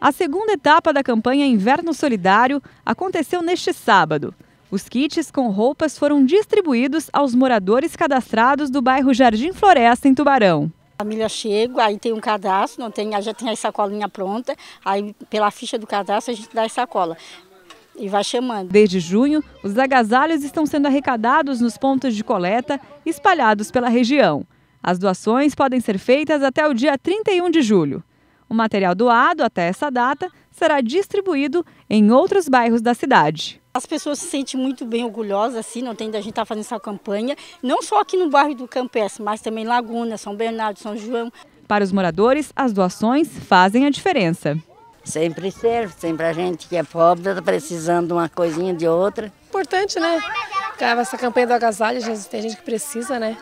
A segunda etapa da campanha Inverno Solidário aconteceu neste sábado. Os kits com roupas foram distribuídos aos moradores cadastrados do bairro Jardim Floresta, em Tubarão. A família chega, aí tem um cadastro, não tem, já tem a sacolinha pronta, aí pela ficha do cadastro a gente dá a sacola e vai chamando. Desde junho, os agasalhos estão sendo arrecadados nos pontos de coleta espalhados pela região. As doações podem ser feitas até o dia 31 de julho. O material doado até essa data será distribuído em outros bairros da cidade. As pessoas se sentem muito bem orgulhosas, assim, não tem da gente estar tá fazendo essa campanha, não só aqui no bairro do Campestre, mas também Laguna, São Bernardo, São João. Para os moradores, as doações fazem a diferença. Sempre serve, sempre a gente que é pobre está precisando de uma coisinha de outra. Importante, né? Essa campanha do agasalho, tem gente que precisa, né?